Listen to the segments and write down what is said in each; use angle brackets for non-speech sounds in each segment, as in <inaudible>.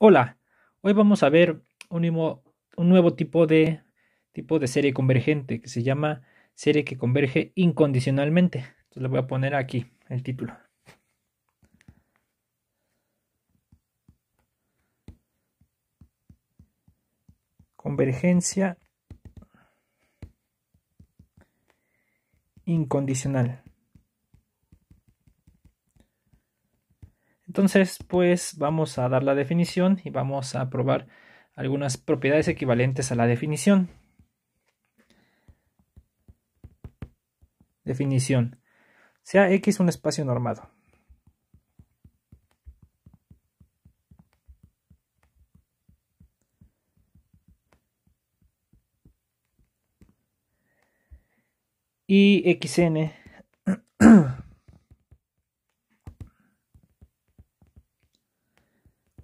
Hola, hoy vamos a ver un, nuevo, tipo de, tipo de serie convergente que se llama serie que converge incondicionalmente. Entonces le voy a poner aquí el título. Convergencia incondicional. Entonces, pues vamos a dar la definición y vamos a probar algunas propiedades equivalentes a la definición. Definición. Sea X un espacio normado. Y XN <clears throat>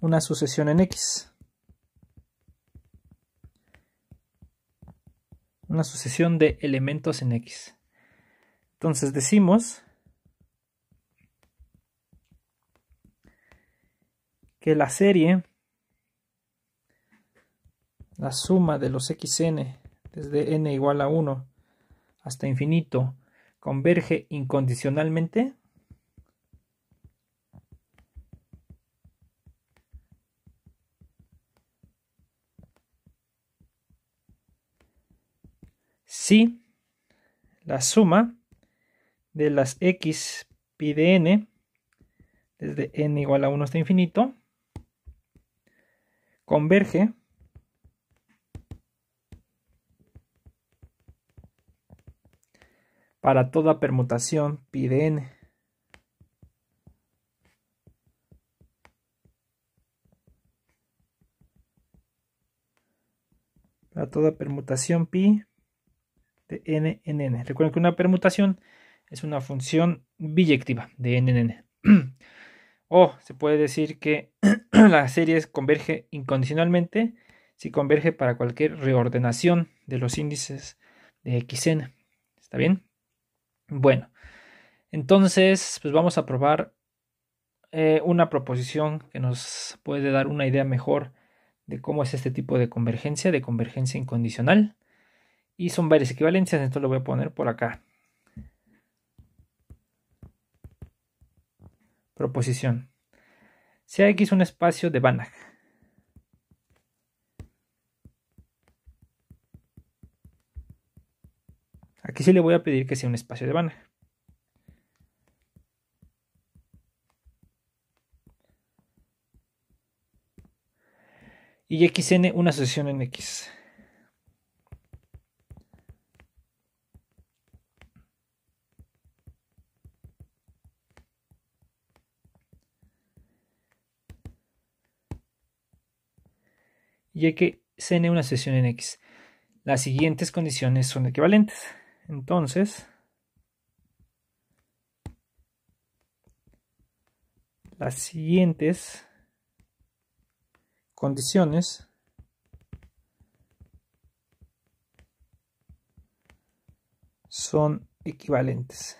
una sucesión en X. Una sucesión de elementos en X. Entonces decimos que la serie, la suma de los xn desde n igual a 1 hasta infinito, converge incondicionalmente si la suma de las x pi de n desde n igual a 1 hasta infinito converge para toda permutación pi de n. Para toda permutación pi de n n. Recuerden que una permutación es una función biyectiva de n n. <clears throat> o se puede decir que <clears throat> la serie converge incondicionalmente si converge para cualquier reordenación de los índices de xn. ¿Está bien? Bueno, entonces pues vamos a probar eh, una proposición que nos puede dar una idea mejor de cómo es este tipo de convergencia, de convergencia incondicional. Y son varias equivalencias, entonces lo voy a poner por acá. Proposición. Sea X un espacio de Banach. Aquí sí le voy a pedir que sea un espacio de Banach. Y XN una sucesión en X. y que n una sesión en X. Las siguientes condiciones son equivalentes. Entonces, las siguientes condiciones son equivalentes.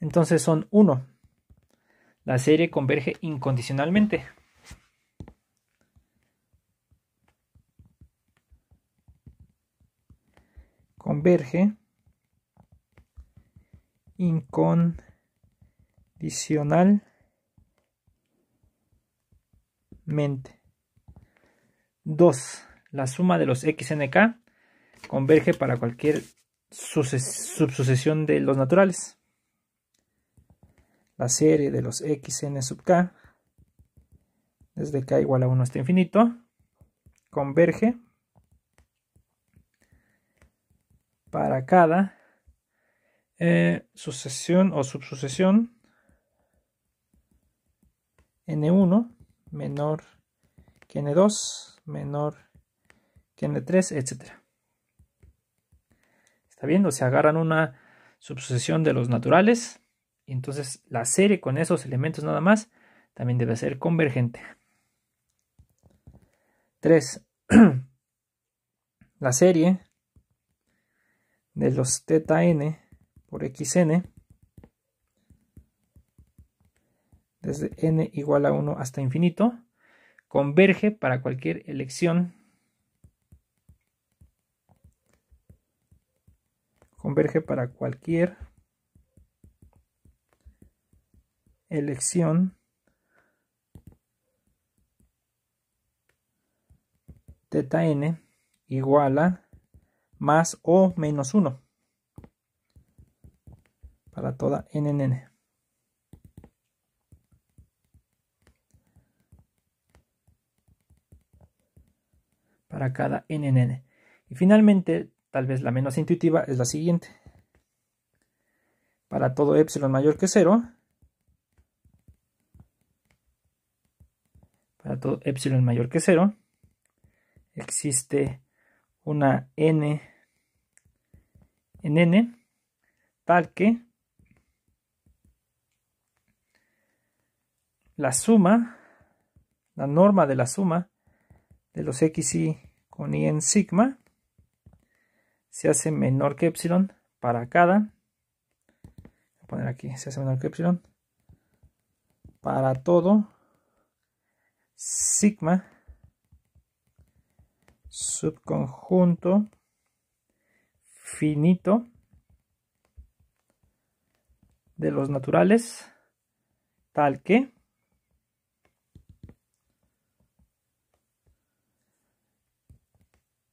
Entonces son uno la serie converge incondicionalmente. Converge incondicionalmente. 2. La suma de los XNK converge para cualquier subsucesión de los naturales la serie de los xn sub k desde k igual a 1 hasta infinito converge para cada eh, sucesión o subsucesión n1 menor que n2 menor que n3 etcétera está viendo se agarran una subsucesión de los naturales y entonces la serie con esos elementos nada más también debe ser convergente. 3. <clears throat> la serie de los teta n por xn desde n igual a 1 hasta infinito converge para cualquier elección converge para cualquier elección teta n igual a más o menos 1 para toda n en n. Para cada n n. Y finalmente, tal vez la menos intuitiva es la siguiente. Para todo epsilon mayor que 0, para todo epsilon mayor que 0, existe una n en n tal que la suma, la norma de la suma de los x y con i en sigma se hace menor que epsilon para cada voy a poner aquí se hace menor que epsilon para todo sigma subconjunto finito de los naturales tal que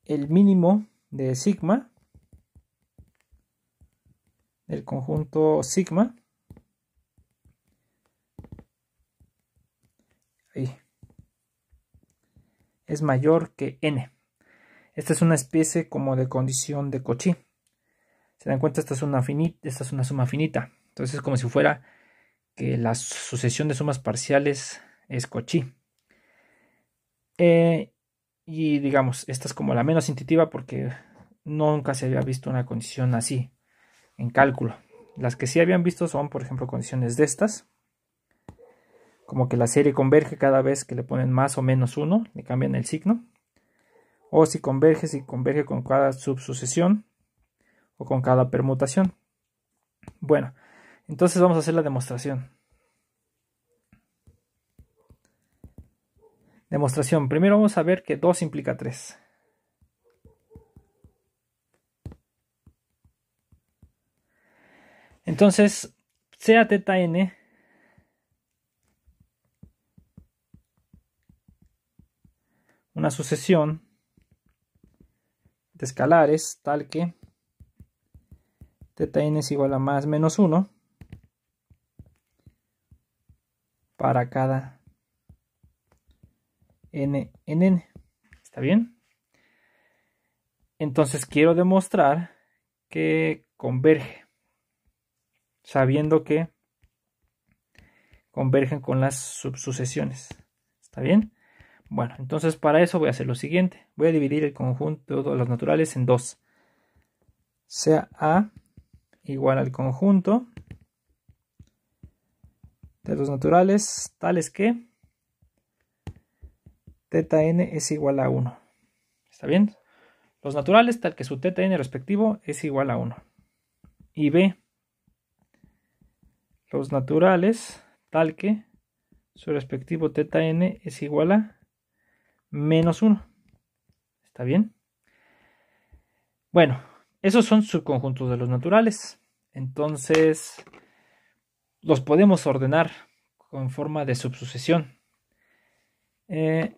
el mínimo de sigma del conjunto sigma es mayor que n. Esta es una especie como de condición de Cauchy. Se dan cuenta, esta es una, finita, esta es una suma finita. Entonces es como si fuera que la sucesión de sumas parciales es Cauchy. Eh, y digamos, esta es como la menos intuitiva porque nunca se había visto una condición así en cálculo. Las que sí habían visto son, por ejemplo, condiciones de estas, como que la serie converge cada vez que le ponen más o menos uno, le cambian el signo. O si converge, si converge con cada subsucesión o con cada permutación. Bueno, entonces vamos a hacer la demostración. Demostración. Primero vamos a ver que 2 implica 3. Entonces, sea teta n una sucesión de escalares tal que n es igual a más menos 1 para cada n en n. ¿Está bien? Entonces quiero demostrar que converge, sabiendo que convergen con las subsucesiones. ¿Está bien? Bueno, entonces para eso voy a hacer lo siguiente. Voy a dividir el conjunto de los naturales en dos. Sea A igual al conjunto de los naturales tales que teta n es igual a 1. ¿Está bien? Los naturales tal que su teta n respectivo es igual a 1. Y B, los naturales tal que su respectivo teta n es igual a menos 1. ¿Está bien? Bueno, esos son subconjuntos de los naturales. Entonces, los podemos ordenar con forma de subsucesión. Eh,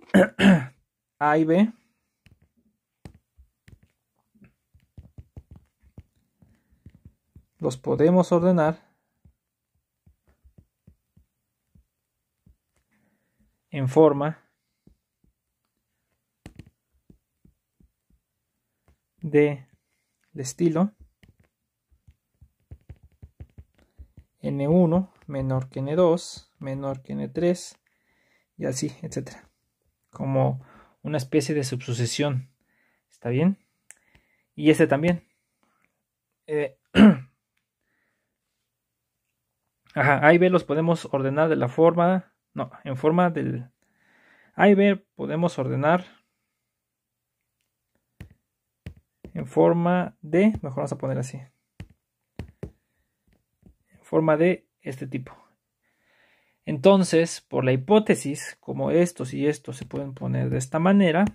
<clears throat> A y B. Los podemos ordenar en forma de estilo n1 menor que n2 menor que n3 y así, etcétera. Como una especie de subsucesión. ¿Está bien? Y este también. Eh, <clears throat> ajá, A y B los podemos ordenar de la forma, no, en forma del A y B podemos ordenar en forma de, mejor vamos a poner así, en forma de este tipo. Entonces, por la hipótesis, como estos y estos se pueden poner de esta manera,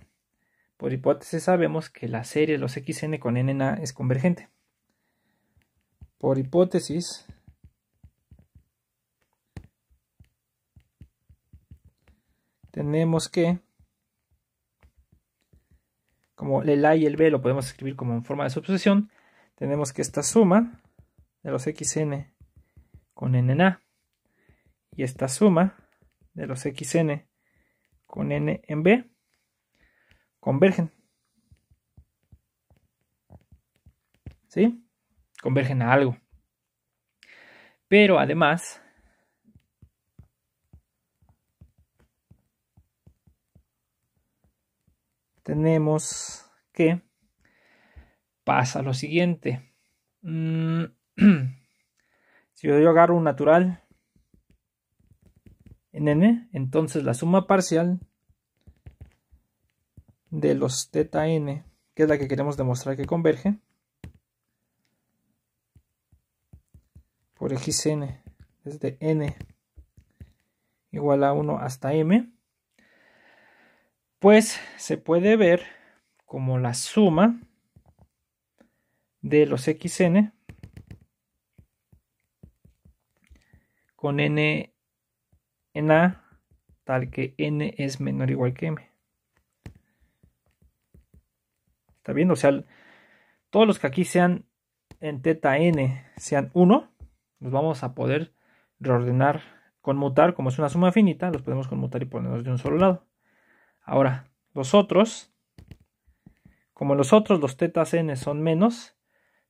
por hipótesis sabemos que la serie de los xn con nna es convergente. Por hipótesis, tenemos que como el A y el B lo podemos escribir como en forma de suposición, tenemos que esta suma de los xn con n en A y esta suma de los xn con n en B convergen. ¿Sí? Convergen a algo. Pero además, tenemos que pasa lo siguiente. Mm, <clears throat> si yo agarro un natural en n, entonces la suma parcial de los teta n, que es la que queremos demostrar que converge, por xn, desde n igual a 1 hasta m, pues se puede ver como la suma de los xn con n en a tal que n es menor o igual que m. ¿Está bien? O sea, todos los que aquí sean en teta n sean 1, los vamos a poder reordenar, conmutar, como es una suma finita, los podemos conmutar y ponernos de un solo lado. Ahora, los otros, como los otros, los tetas n son menos,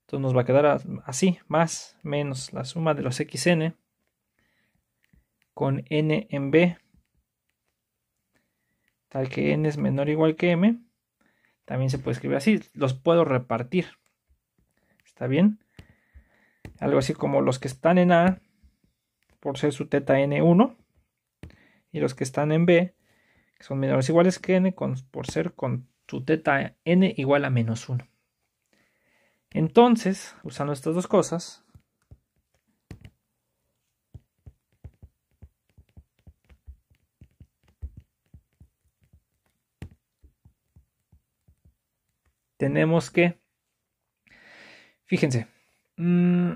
entonces nos va a quedar así, más, menos la suma de los xn con n en b, tal que n es menor o igual que m, también se puede escribir así, los puedo repartir, ¿está bien? Algo así como los que están en A, por ser su teta n1, y los que están en B, son menores iguales que n con, por ser con su teta n igual a menos 1. Entonces, usando estas dos cosas, tenemos que, fíjense, mm,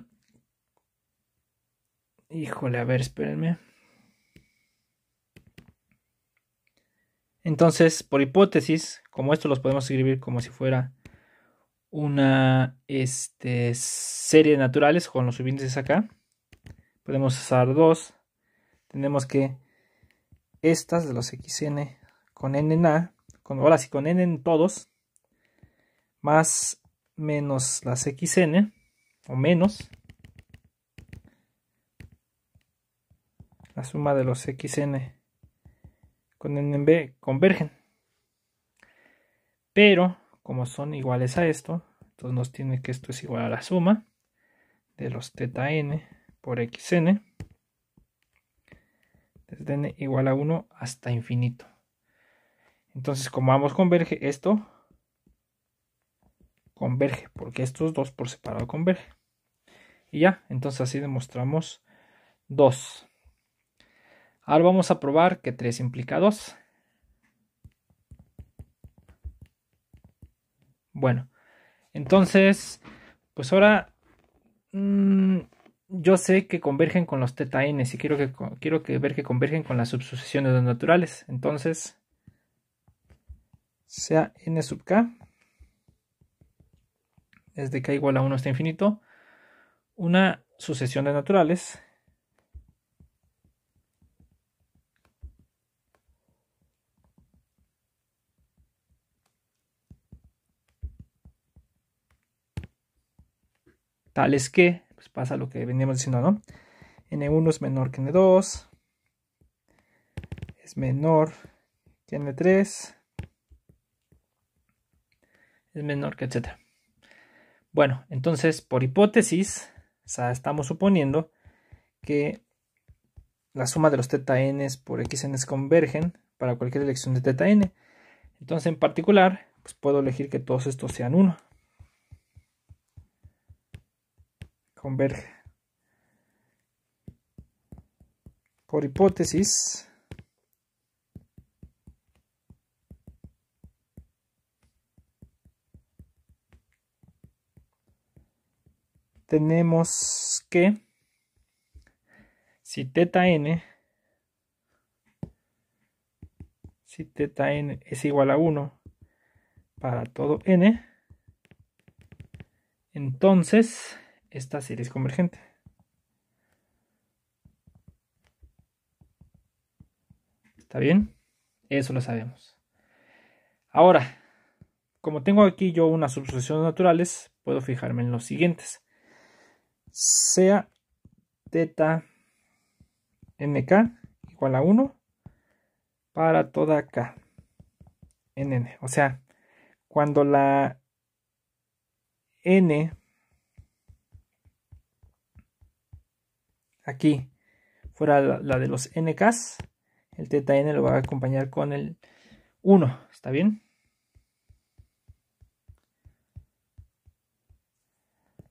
híjole, a ver, espérenme. Entonces, por hipótesis, como esto los podemos escribir como si fuera una este, serie de naturales con los subíndices acá. Podemos usar dos. Tenemos que estas de los xn con n en a, con, ahora sí con n en todos, más menos las xn, o menos, la suma de los xn con B, convergen. Pero, como son iguales a esto, entonces nos tiene que esto es igual a la suma de los teta n por xn. Desde n igual a 1 hasta infinito. Entonces, como ambos convergen, esto converge, porque estos dos por separado convergen. Y ya, entonces así demostramos 2. Ahora vamos a probar que 3 implica 2. Bueno, entonces, pues ahora mm, yo sé que convergen con los teta n y quiero, que, quiero que ver que convergen con las subsucesiones naturales. Entonces, sea n sub k, desde k igual a 1 hasta infinito, una sucesión de naturales tales que pues pasa lo que veníamos diciendo, ¿no? N1 es menor que N2, es menor que N3, es menor que etc. Bueno, entonces por hipótesis, estamos suponiendo que la suma de los teta n por n convergen para cualquier elección de teta n. Entonces, en particular, pues puedo elegir que todos estos sean 1. converge. Por hipótesis, tenemos que si teta n si teta n es igual a 1 para todo n entonces esta serie es convergente. ¿Está bien? Eso lo sabemos. Ahora, como tengo aquí yo unas sucesiones naturales, puedo fijarme en los siguientes. Sea teta nk igual a 1 para toda k n, O sea, cuando la n aquí fuera la, de los nks, el teta n lo va a acompañar con el 1, ¿está bien?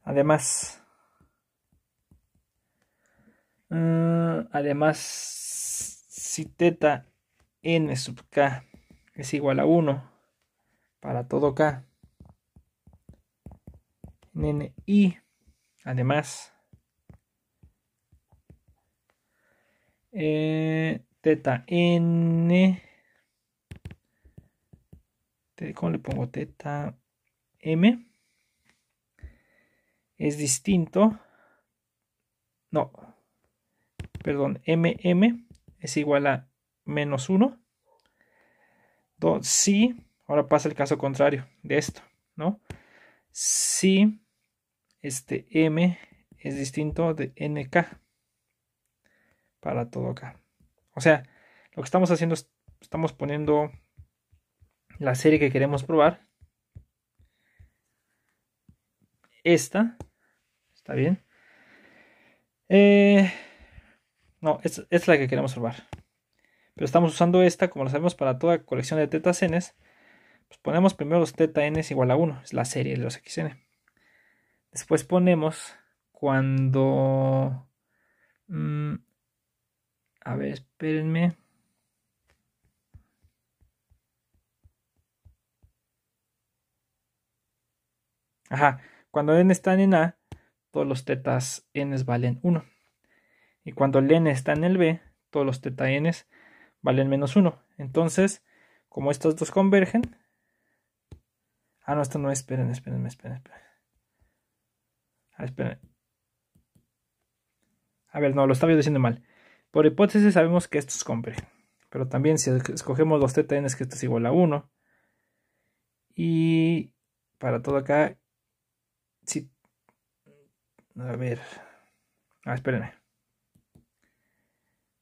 Además, mm, además, si teta n sub k es igual a 1 para todo k n i, además, Eh, teta n ¿cómo le pongo? teta m es distinto no perdón mm es igual a menos 1 si ahora pasa el caso contrario de esto no si este m es distinto de nk para todo acá. O sea, lo que estamos haciendo es, estamos poniendo la serie que queremos probar. Esta. ¿Está bien? Eh, no, es, es, la que queremos probar. Pero estamos usando esta, como lo sabemos, para toda colección de tetas n. Pues ponemos primero los teta n igual a 1, es la serie de los xn. Después ponemos cuando... Mm, a ver, espérenme. Ajá, cuando n están en A, todos los tetas n valen 1. Y cuando el n está en el B, todos los teta n valen menos 1. Entonces, como estos dos convergen. Ah, no, esto no, esperen, espérenme esperen, esperen. A ver, no, lo estaba diciendo mal. Por hipótesis sabemos que esto es compre. Pero también si escogemos los TTN es que esto es igual a 1. Y para todo acá, si... A ver. Ah, espérenme.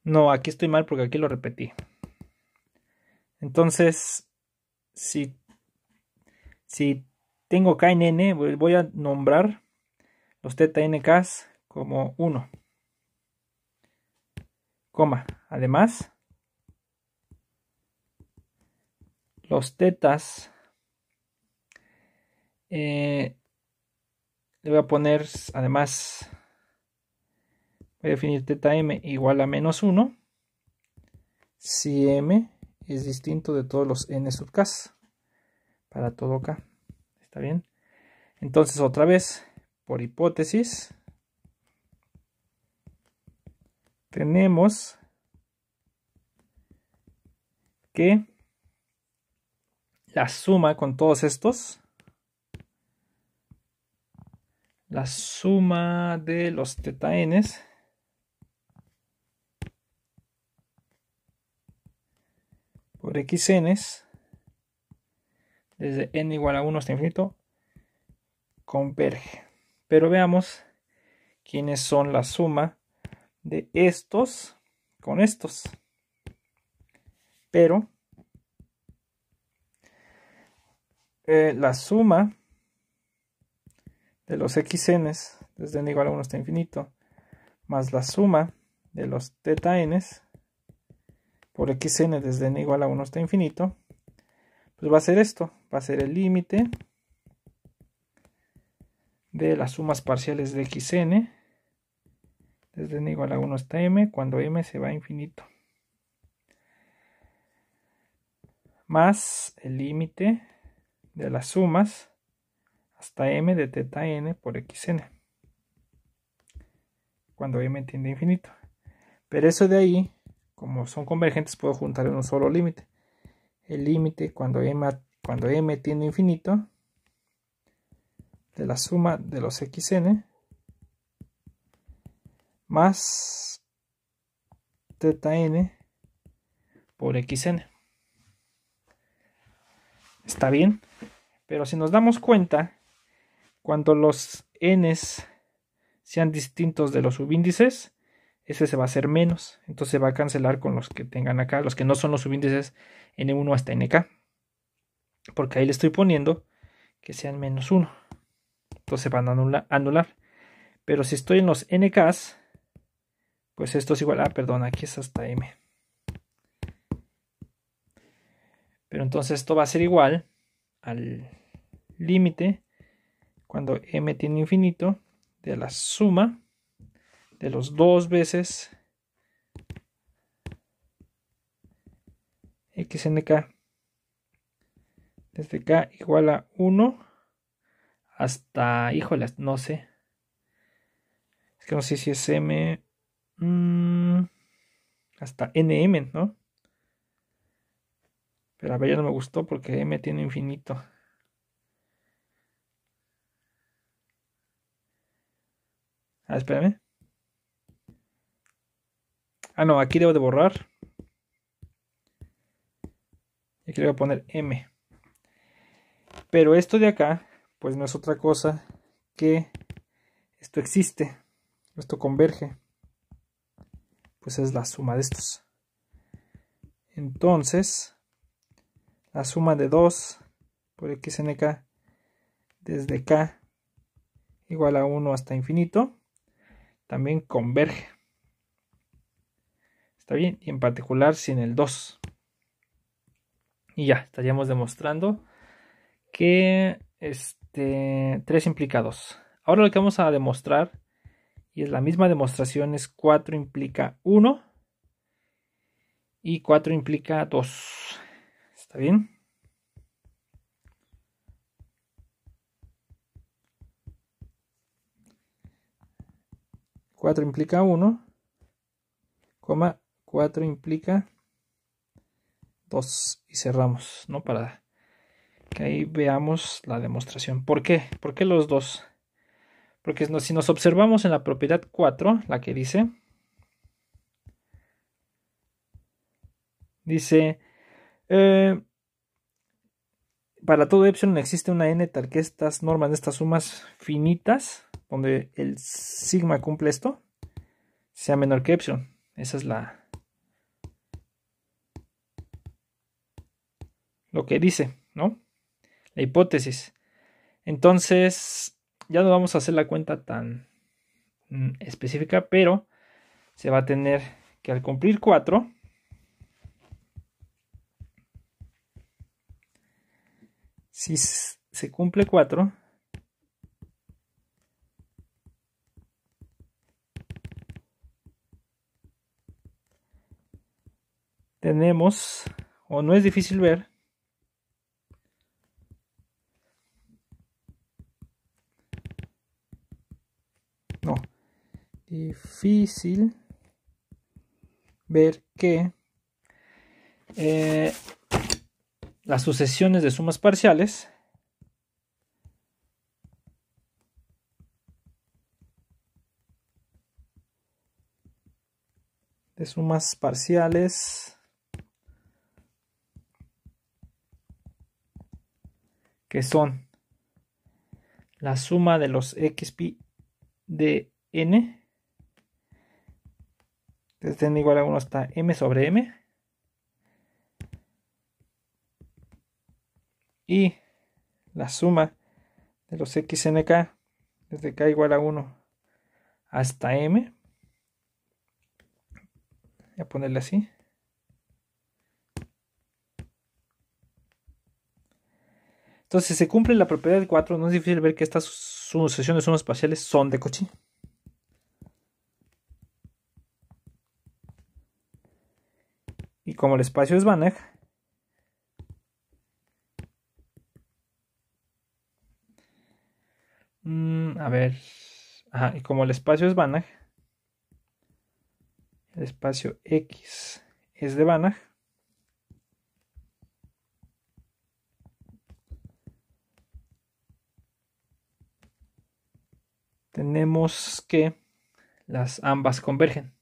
No, aquí estoy mal porque aquí lo repetí. Entonces, si, si tengo K en N, voy a nombrar los TTNKs como 1. Coma. Además, los tetas. Eh, le voy a poner, además, voy a definir teta m igual a menos 1 si m es distinto de todos los n sub k para todo k. ¿Está bien? Entonces, otra vez, por hipótesis, tenemos que la suma con todos estos, la suma de los teta n por xn, desde n igual a 1 hasta infinito converge. Pero veamos quiénes son la suma de estos con estos. Pero eh, la suma de los xn desde n igual a 1 hasta infinito más la suma de los n por xn desde n igual a 1 hasta infinito pues va a ser esto, va a ser el límite de las sumas parciales de xn desde n igual a 1 hasta m, cuando m se va a infinito. Más el límite de las sumas hasta m de teta n por xn. Cuando m tiende a infinito. Pero eso de ahí, como son convergentes, puedo juntar en un solo límite. El límite cuando m, cuando tiende a infinito de la suma de los xn más teta n por XN. Está bien, pero si nos damos cuenta, cuando los Ns sean distintos de los subíndices, ese se va a hacer menos. Entonces va a cancelar con los que tengan acá, los que no son los subíndices N1 hasta NK. Porque ahí le estoy poniendo que sean menos 1. Entonces van a anular. Pero si estoy en los NKs, pues esto es igual a, ah, perdón, aquí es hasta m. Pero entonces esto va a ser igual al límite cuando m tiene infinito de la suma de los dos veces xnk desde k igual a 1 hasta, híjole, no sé. Es que no sé si es m Mm, hasta NM, ¿no? Pero a ver, ya no me gustó porque M tiene infinito. Ah, espérame. Ah, no, aquí debo de borrar. Y aquí le voy a poner M. Pero esto de acá, pues no es otra cosa que esto existe. Esto converge pues es la suma de estos. Entonces, la suma de 2 por x xnk desde k igual a 1 hasta infinito también converge. Está bien, y en particular sin el 2. Y ya, estaríamos demostrando que este 3 implica 2. Ahora lo que vamos a demostrar y es la misma demostración, es 4 implica 1 y 4 implica 2. ¿Está bien? 4 implica 1, coma 4 implica 2 y cerramos, ¿no? Para que ahí veamos la demostración. ¿Por qué? ¿Por qué los dos? Porque si nos observamos en la propiedad 4, la que dice, dice, eh, para todo epsilon existe una n tal que estas normas estas sumas finitas, donde el sigma cumple esto, sea menor que epsilon. Esa es la... Lo que dice, ¿no? La hipótesis. Entonces, ya no vamos a hacer la cuenta tan mm, específica, pero se va a tener que al cumplir 4, si se cumple 4, tenemos, o no es difícil ver, difícil ver que eh, las sucesiones de sumas parciales de sumas parciales que son la suma de los xpi de n desde n igual a 1 hasta m sobre m. Y la suma de los xnk desde k igual a 1 hasta m. Voy a ponerle así. Entonces, si se cumple la propiedad del 4, no es difícil ver que estas sucesiones sumas parciales son de cochín. Y como el espacio es Banach, mm, a ver, y como el espacio es Banach, el espacio X es de Banach. Tenemos que las ambas convergen.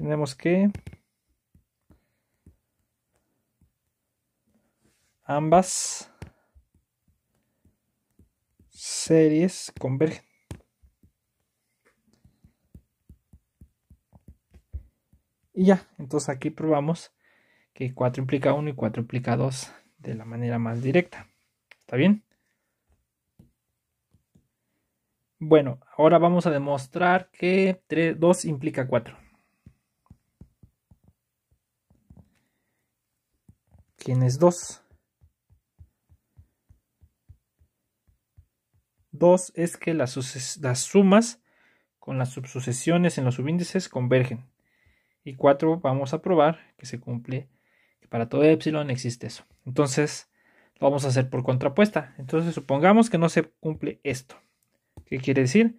tenemos que ambas series convergen. Y ya, entonces aquí probamos que 4 implica 1 y 4 implica 2 de la manera más directa. ¿Está bien? Bueno, ahora vamos a demostrar que 2 implica 4. es 2. 2 es que las, las sumas con las subsucesiones en los subíndices convergen. Y 4 vamos a probar que se cumple, que para todo epsilon existe eso. Entonces lo vamos a hacer por contrapuesta. Entonces supongamos que no se cumple esto. ¿Qué quiere decir?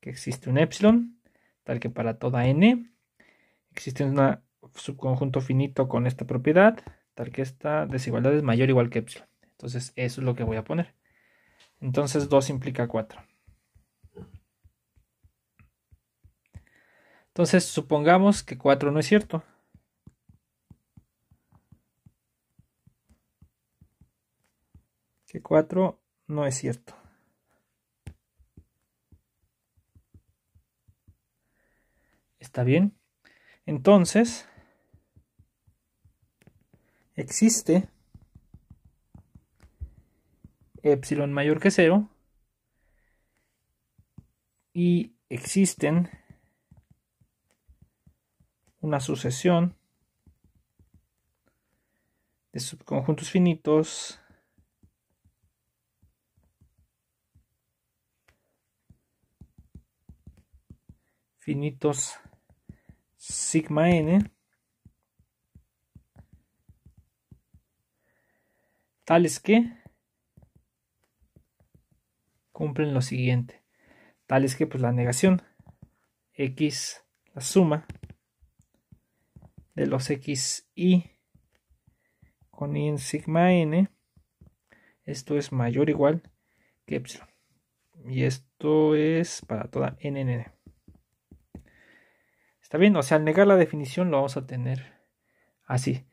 Que existe un epsilon, tal que para toda n existe un subconjunto finito con esta propiedad tal que esta desigualdad es mayor o igual que epsilon. Entonces eso es lo que voy a poner. Entonces 2 implica 4. Entonces supongamos que 4 no es cierto. Que 4 no es cierto. ¿Está bien? Entonces, existe epsilon mayor que cero y existen una sucesión de subconjuntos finitos finitos sigma n tales que cumplen lo siguiente. Tales que pues la negación x, la suma de los x y con i en sigma n, esto es mayor o igual que epsilon. Y esto es para toda n. ¿Está bien? O sea, al negar la definición lo vamos a tener así.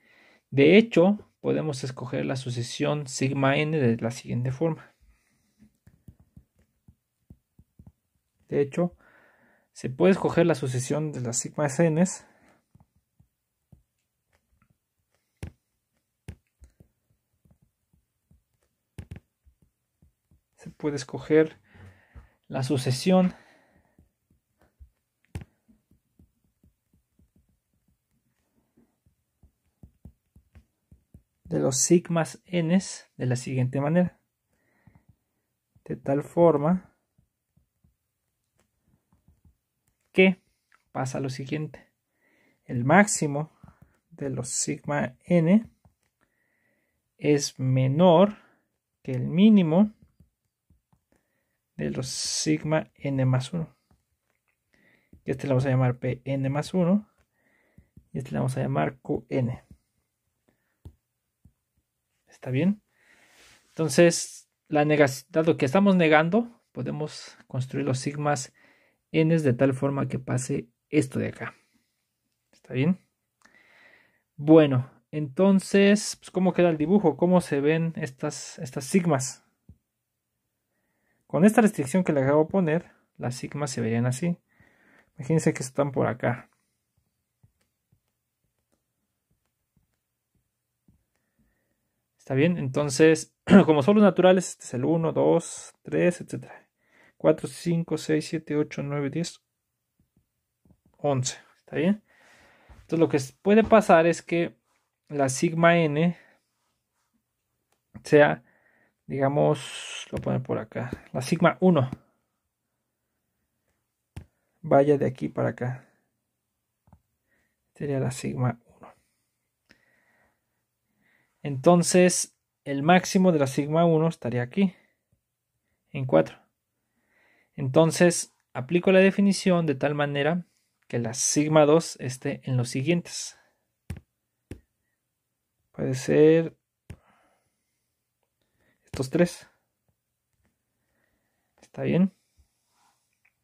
De hecho, podemos escoger la sucesión sigma n de la siguiente forma. De hecho, se puede escoger la sucesión de las sigma n Se puede escoger la sucesión de los sigmas n de la siguiente manera. De tal forma que pasa lo siguiente. El máximo de los sigma n es menor que el mínimo de los sigma n más 1. Este lo vamos a llamar Pn más 1 y este lo vamos a llamar Qn. ¿Está bien? Entonces, dado que estamos negando, podemos construir los sigmas n de tal forma que pase esto de acá. ¿Está bien? Bueno, entonces, pues, ¿cómo queda el dibujo? ¿Cómo se ven estas, estas sigmas? Con esta restricción que le acabo de poner, las sigmas se verían así. Imagínense que están por acá. ¿Está bien? Entonces, <clears throat> como son los naturales, este es el 1, 2, 3, etc. 4, 5, 6, 7, 8, 9, 10, 11. ¿Está bien? Entonces, lo que puede pasar es que la sigma n sea, digamos, lo poner por acá, la sigma 1 vaya de aquí para acá. Sería la sigma 1. Entonces, el máximo de la sigma 1 estaría aquí, en 4. Entonces, aplico la definición de tal manera que la sigma 2 esté en los siguientes. Puede ser estos tres. ¿Está bien?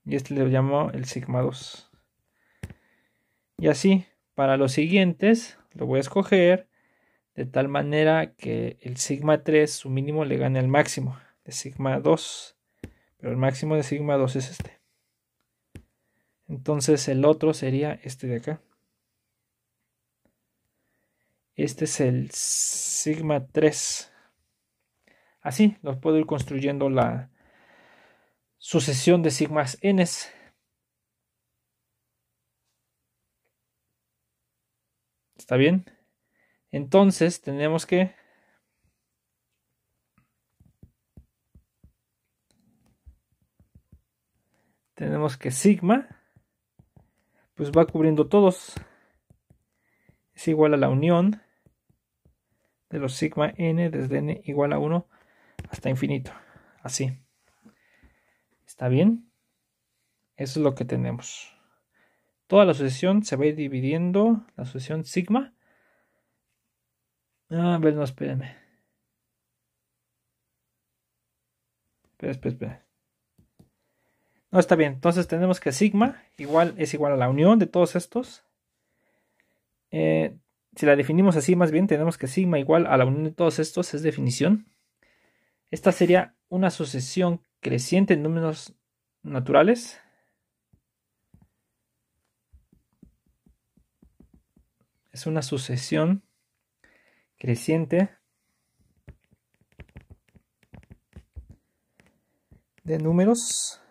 Y este le llamo el sigma 2. Y así, para los siguientes, lo voy a escoger de tal manera que el sigma 3, su mínimo, le gane al máximo de sigma 2, pero el máximo de sigma 2 es este. Entonces el otro sería este de acá. Este es el sigma 3. Así nos puedo ir construyendo la sucesión de sigmas n. ¿Está bien? Entonces tenemos que tenemos que sigma pues va cubriendo todos es igual a la unión de los sigma n desde n igual a 1 hasta infinito así está bien eso es lo que tenemos toda la sucesión se va a ir dividiendo la sucesión sigma Ah, a ver, no, espérenme. Espera, espera, No, está bien. Entonces tenemos que sigma igual es igual a la unión de todos estos. Eh, si la definimos así, más bien tenemos que sigma igual a la unión de todos estos es definición. Esta sería una sucesión creciente en números naturales. Es una sucesión creciente de números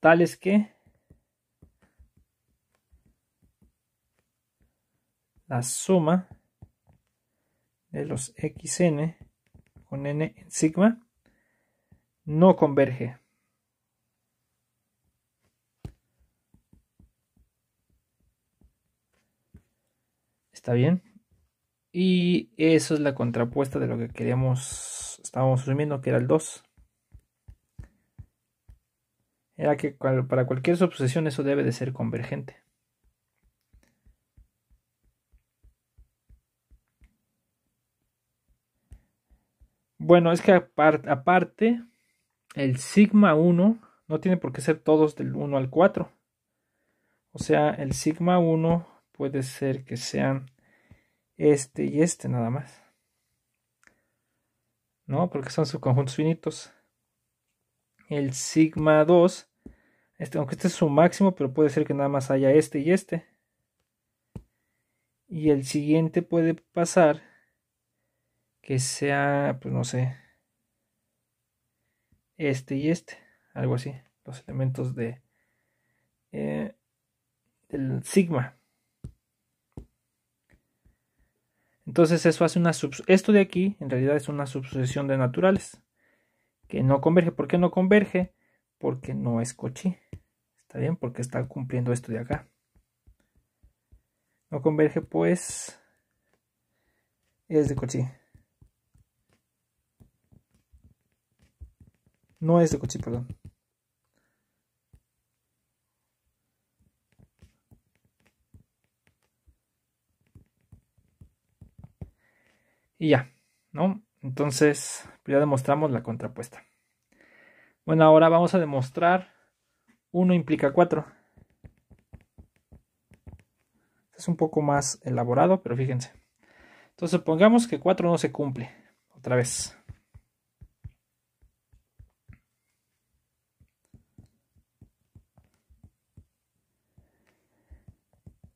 tales que la suma de los xn con n en sigma no converge. ¿Está bien? Y eso es la contrapuesta de lo que queríamos, estábamos asumiendo que era el 2. Era que para cualquier subsesión eso debe de ser convergente. Bueno, es que aparte, el sigma 1 no tiene por qué ser todos del 1 al 4. O sea, el sigma 1 puede ser que sean este y este nada más. ¿No? Porque son subconjuntos finitos. El sigma 2, este, aunque este es su máximo, pero puede ser que nada más haya este y este. Y el siguiente puede pasar que sea, pues no sé, este y este, algo así, los elementos de eh, del sigma. Entonces eso hace una esto de aquí en realidad es una sucesión de naturales que no converge. ¿Por qué no converge? Porque no es coche. Está bien, porque está cumpliendo esto de acá. No converge, pues es de coche. No es de coche, perdón. Y ya, ¿no? Entonces, pues ya demostramos la contrapuesta. Bueno, ahora vamos a demostrar 1 implica 4. Es un poco más elaborado, pero fíjense. Entonces, supongamos que 4 no se cumple. Otra vez.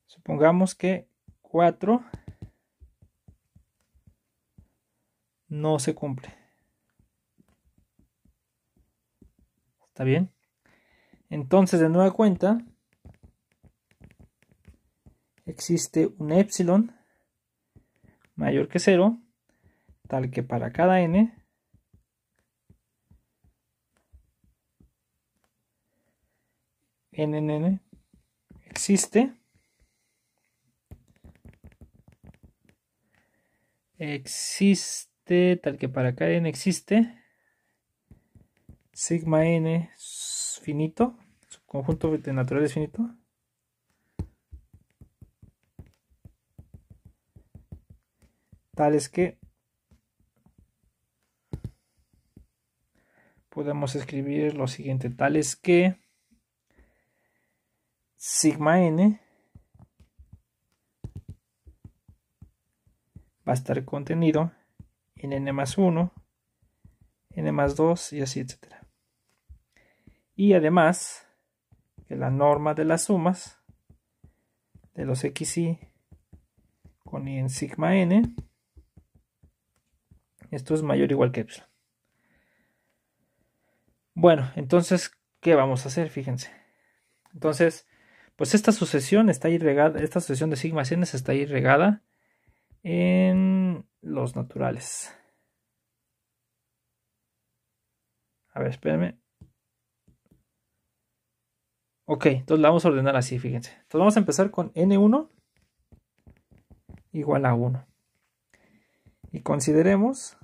Supongamos que 4 no se cumple. ¿Está bien? Entonces, de nueva cuenta, existe un epsilon mayor que cero tal que para cada n n existe existe este, tal que para acá n existe sigma n finito conjunto de naturales finito tales que podemos escribir lo siguiente tales que sigma n va a estar contenido en n más 1, n más 2 y así, etc. Y además, que la norma de las sumas de los xy con i en sigma n, esto es mayor o igual que epsilon. Bueno, entonces, ¿qué vamos a hacer? Fíjense. Entonces, pues esta sucesión está irregada, esta sucesión de sigma n está irregada en los naturales. A ver, espérenme. Ok, entonces la vamos a ordenar así, fíjense. Entonces vamos a empezar con N1 igual a 1. Y consideremos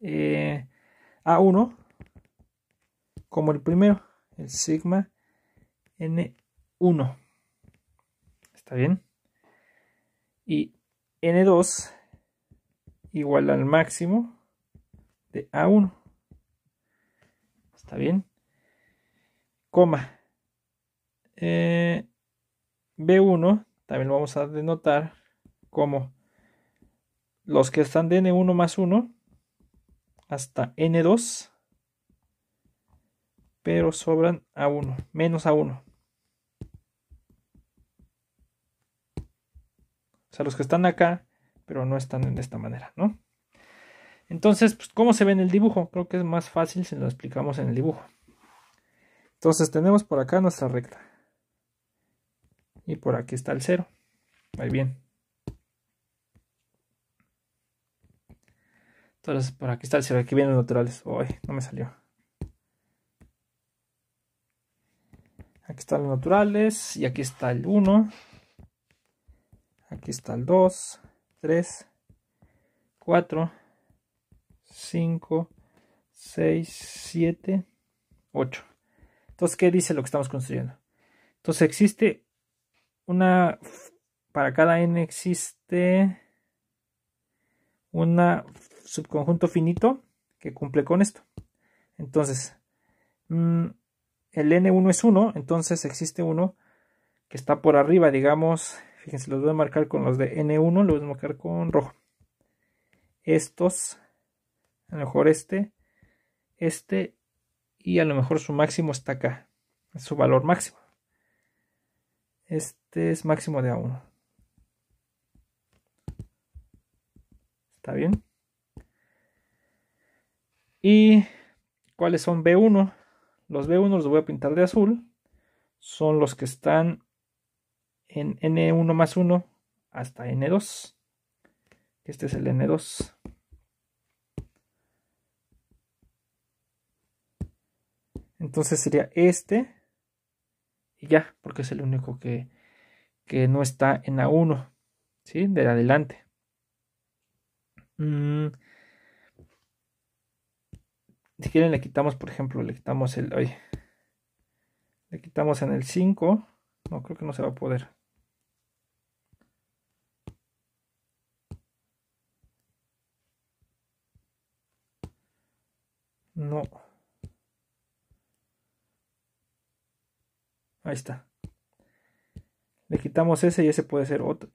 eh, A1 como el primero, el sigma N1. ¿Está bien? y N2 igual al máximo de A1. ¿Está bien? Coma. Eh, B1 también lo vamos a denotar como los que están de N1 más 1 hasta N2, pero sobran A1, menos A1. O sea, los que están acá, pero no están de esta manera, ¿no? Entonces, pues, ¿cómo se ve en el dibujo? Creo que es más fácil si lo explicamos en el dibujo. Entonces, tenemos por acá nuestra recta. Y por aquí está el cero. Muy bien. Entonces, por aquí está el cero. Aquí vienen los naturales. Uy, no me salió. Aquí están los naturales. Y aquí está el 1. Aquí está el 2, 3, 4, 5, 6, 7, 8. Entonces, ¿qué dice lo que estamos construyendo? Entonces, existe una, para cada n existe un subconjunto finito que cumple con esto. Entonces, mm, el n1 es 1, entonces existe uno que está por arriba, digamos, Fíjense, los voy a marcar con los de N1, los voy a marcar con rojo. Estos, a lo mejor este, este y a lo mejor su máximo está acá, su valor máximo. Este es máximo de A1. ¿Está bien? ¿Y cuáles son B1? Los B1 los voy a pintar de azul. Son los que están en N1 más 1 hasta N2. Este es el N2. Entonces sería este. Y ya, porque es el único que, no está en A1. ¿Sí? De adelante. Mm. Si quieren le quitamos, por ejemplo, le quitamos el... le quitamos en el 5. No, creo que no se va a poder. No. Ahí está. Le quitamos ese y ese puede ser otro.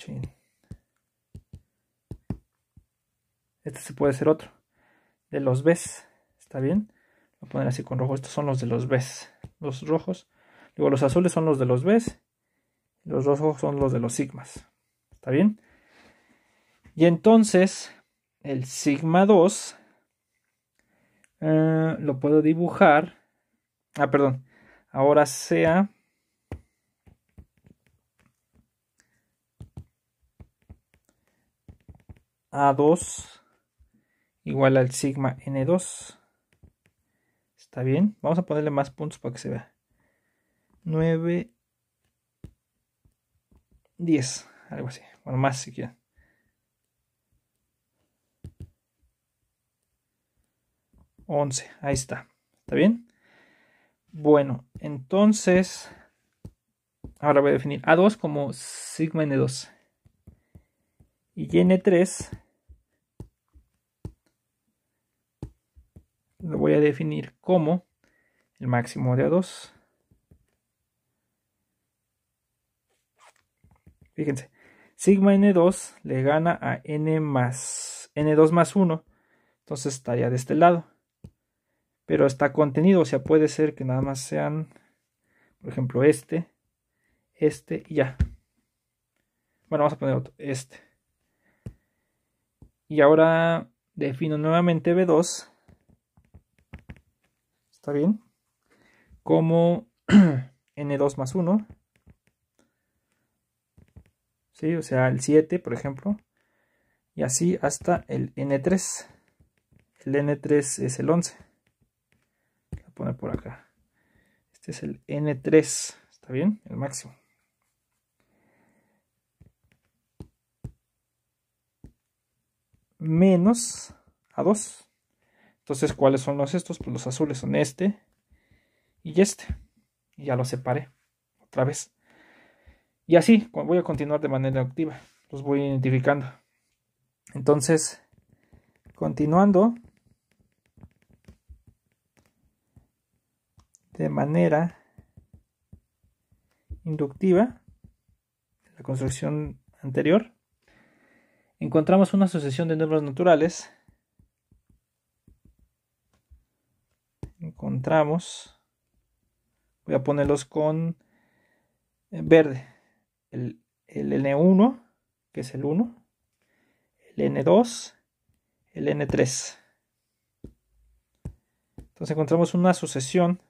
Este se puede ser otro. De los Bs. ¿Está bien? Lo voy poner así con rojo. Estos son los de los Bs. Los rojos. Luego los azules son los de los Bs. Los rojos son los de los sigmas. ¿Está bien? Y entonces el sigma 2 eh, lo puedo dibujar. Ah, perdón. Ahora sea. A2 igual al sigma N2. Está bien. Vamos a ponerle más puntos para que se vea. 9, 10, algo así. Bueno, más si quieren. 11. Ahí está. ¿Está bien? Bueno, entonces, ahora voy a definir A2 como sigma N2. Y N3 lo voy a definir como el máximo de A2. Fíjense, sigma N2 le gana a N más, N2 más 1. Entonces estaría de este lado pero está contenido, o sea, puede ser que nada más sean, por ejemplo, este, este y ya. Bueno, vamos a poner otro, este. Y ahora defino nuevamente B2. ¿Está bien? Como <clears throat> N2 más 1. ¿Sí? O sea, el 7, por ejemplo. Y así hasta el N3. El N3 es el 11 poner por acá. Este es el N3, ¿está bien? El máximo. Menos A2. Entonces, ¿cuáles son los estos? Pues los azules son este y este. Y ya los separé otra vez. Y así voy a continuar de manera activa. Los voy identificando. Entonces, continuando, de manera inductiva, la construcción anterior, encontramos una sucesión de números naturales. Encontramos, voy a ponerlos con eh, verde, el, el N1, que es el 1, el N2, el N3. Entonces encontramos una sucesión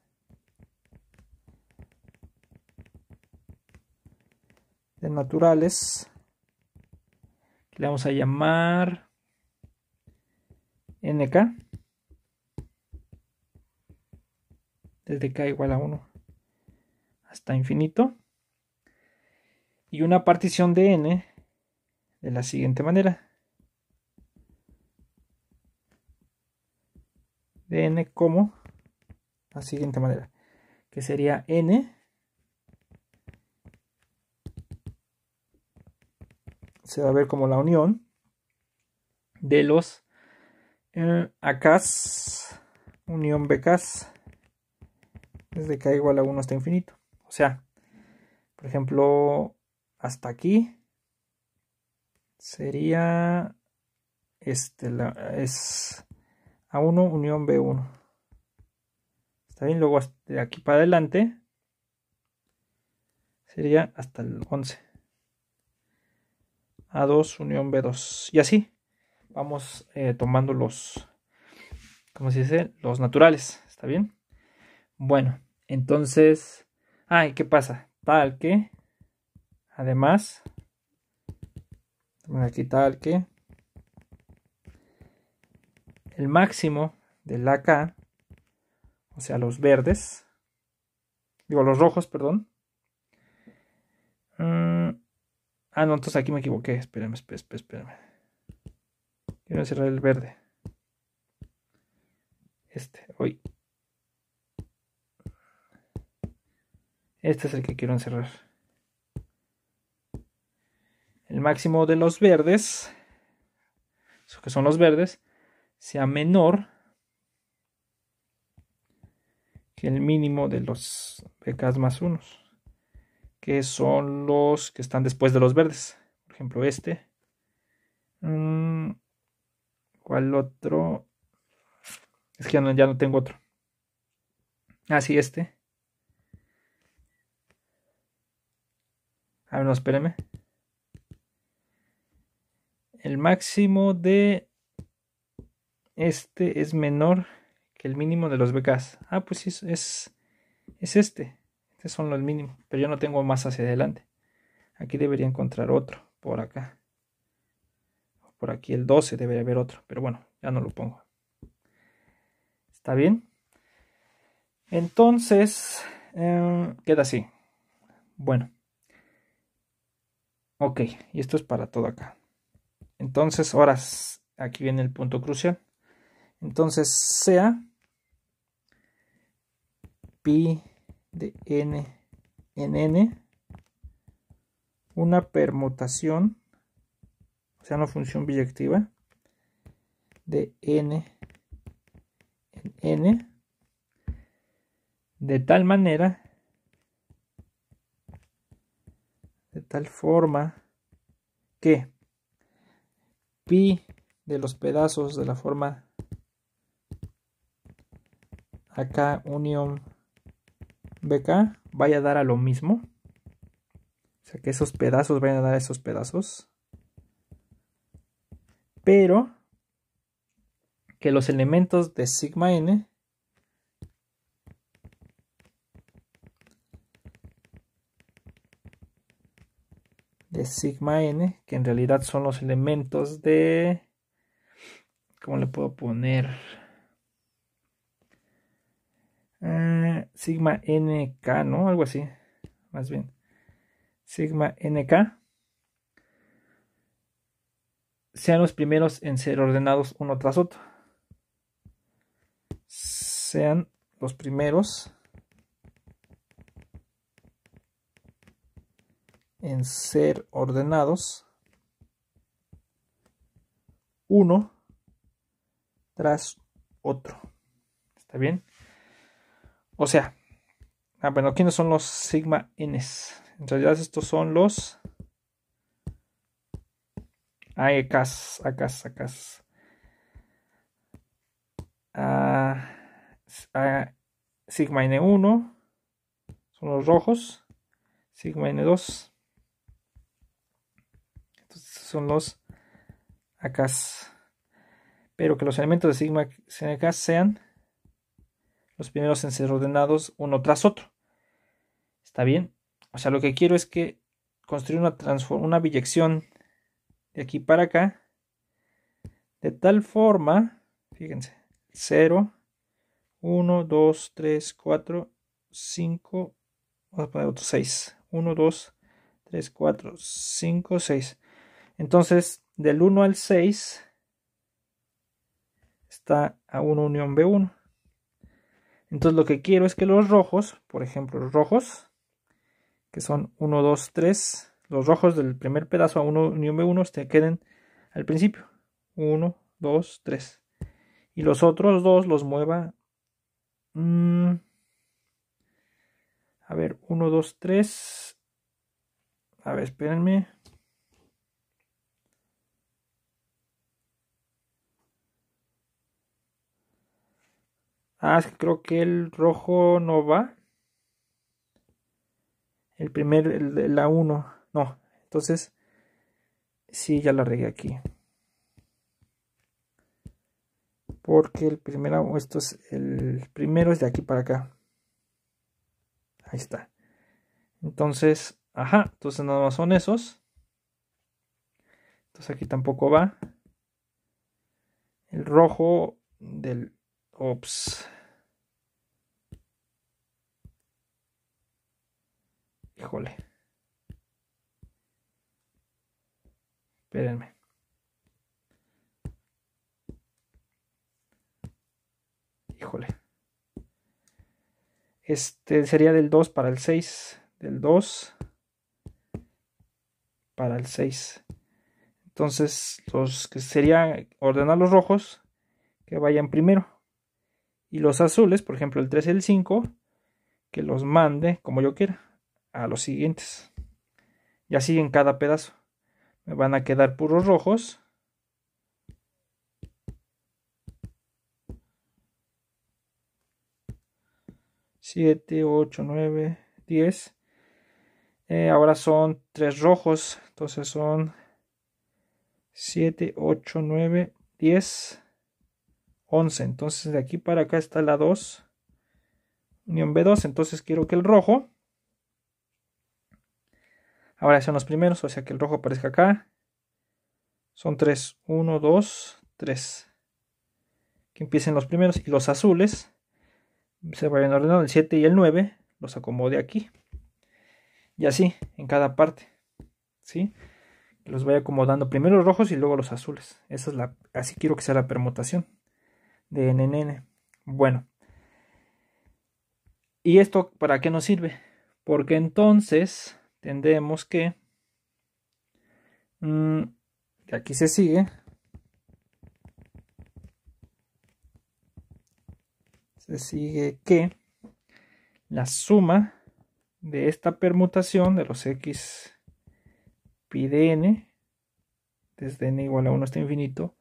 de naturales. Que le vamos a llamar nk. Desde k igual a 1 hasta infinito. Y una partición de n de la siguiente manera. de n como la siguiente manera, que sería n se va a ver como la unión de los eh, unión becas desde K igual a 1 hasta infinito. O sea, por ejemplo, hasta aquí sería este es A1 unión B1. Está bien, luego de aquí para adelante sería hasta el 11. A2, unión B2. Y así vamos eh, tomando los, ¿cómo se dice? Los naturales, ¿está bien? Bueno, entonces, ay, ah, ¿qué pasa? Tal que, además, aquí tal que, el máximo de la K... o sea, los verdes, digo, los rojos, perdón, mm, Ah, no, entonces aquí me equivoqué. Espérame, espérame, espérame. Quiero cerrar el verde. Este, hoy. Este es el que quiero encerrar. El máximo de los verdes, que son los verdes, sea menor que el mínimo de los becas más unos que son los que están después de los verdes. Por ejemplo, este. Mm, ¿Cuál otro? Es que ya no, tengo otro. Ah, sí, este. A ver, no, espéreme. El máximo de este es menor que el mínimo de los becas. Ah, pues sí, es, es este. Estos son los mínimos, pero yo no tengo más hacia adelante. Aquí debería encontrar otro, por acá. Por aquí el 12 debería haber otro, pero bueno, ya no lo pongo. ¿Está bien? Entonces, em, queda así. Bueno. Ok, y esto es para todo acá. Entonces, horas aquí viene el punto crucial. Entonces, sea pi de n en n una permutación, o sea, una función biyectiva de n en n de tal manera, de tal forma que pi de los pedazos de la forma acá unión beca vaya a dar a lo mismo. O sea, que esos pedazos vayan a dar esos pedazos. Pero que los elementos de sigma n de sigma n, que en realidad son los elementos de... ¿Cómo le puedo poner? Ah, sigma NK, ¿no? Algo así, más bien. Sigma NK sean los primeros en ser ordenados uno tras otro. Sean los primeros en ser ordenados uno tras otro. ¿Está bien? O sea, ah, bueno, ¿quiénes son los sigma n's? entonces realidad estos son los AEKs, acá, acá. Ah, sigma N1 son los rojos. Sigma N2 Entonces son los acá Pero que los elementos de sigma acá sean los primeros en ser ordenados uno tras otro. ¿Está bien? O sea, lo que quiero es que construir una, una biyección de aquí para acá, de tal forma, fíjense, 0, 1, 2, 3, 4, 5, vamos a poner otro 6, 1, 2, 3, 4, 5, 6. Entonces, del 1 al 6 está a una unión B1. Entonces lo que quiero es que los rojos, por ejemplo, los rojos, que son 1, 2, 3, los rojos del primer pedazo a 1, unión 1 te queden al principio. 1, 2, 3. Y los otros dos los mueva... Mm, a ver, 1, 2, 3. A ver, espérenme. Ah, creo que el rojo no va. El primer, el, la 1. No, entonces. Sí, ya la regué aquí. Porque el primero, esto es, el primero es de aquí para acá. Ahí está. Entonces, ajá, entonces nada más son esos. Entonces aquí tampoco va. El rojo del Híjole. Espérenme. Híjole. Este sería del 2 para el 6. Del 2 para el 6. Entonces, los que sería ordenar los rojos que vayan primero. Y los azules, por ejemplo el 3 y el 5, que los mande como yo quiera a los siguientes. Y así en cada pedazo me van a quedar puros rojos. 7, 8, 9, 10. Ahora son 3 rojos. Entonces son 7, 8, 9, 10. 11. Entonces de aquí para acá está la 2. Unión B2. Entonces quiero que el rojo. Ahora son los primeros. O sea que el rojo aparezca acá. Son 3. 1, 2, 3. Que empiecen los primeros. Y los azules. Se vayan ordenando el 7 y el 9. Los acomode aquí. Y así en cada parte. ¿Sí? los vaya acomodando primero los rojos y luego los azules. Esa es la, así quiero que sea la permutación de n, Bueno, ¿y esto para qué nos sirve? Porque entonces tendremos mm, que... aquí se sigue. Se sigue que la suma de esta permutación de los x pi de n, desde n igual a 1 hasta infinito,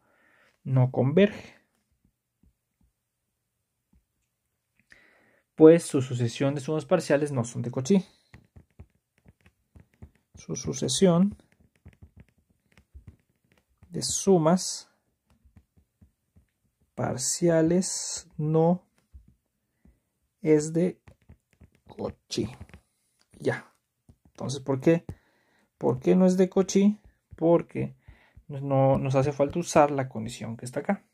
no converge. pues su sucesión de sumas parciales no son de Cauchy. Su sucesión de sumas parciales no es de Cauchy. Ya. Entonces, ¿por qué? ¿Por qué no es de Cauchy? Porque no, nos hace falta usar la condición que está acá.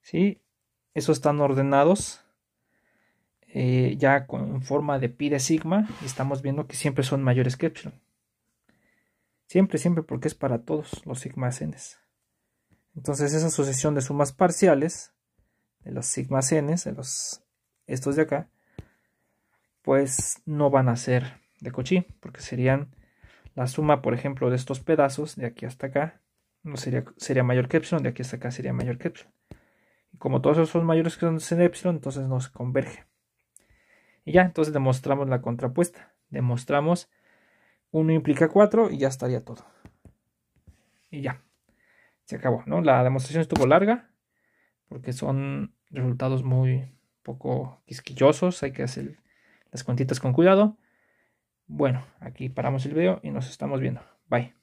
¿Sí? Eso están ordenados eh, ya con forma de pi de sigma, estamos viendo que siempre son mayores que epsilon. Siempre, siempre, porque es para todos los sigma n. Entonces esa sucesión de sumas parciales, de los sigma n, de los, estos de acá, pues no van a ser de cochín, porque serían la suma, por ejemplo, de estos pedazos, de aquí hasta acá, no sería, sería mayor que epsilon, de aquí hasta acá sería mayor que epsilon. Y como todos esos son mayores que son epsilon, entonces nos converge. Y ya, entonces demostramos la contrapuesta. Demostramos 1 implica 4 y ya estaría todo. Y ya, se acabó, ¿no? La demostración estuvo larga porque son resultados muy poco quisquillosos, hay que hacer las cuentitas con cuidado. Bueno, aquí paramos el video y nos estamos viendo. Bye.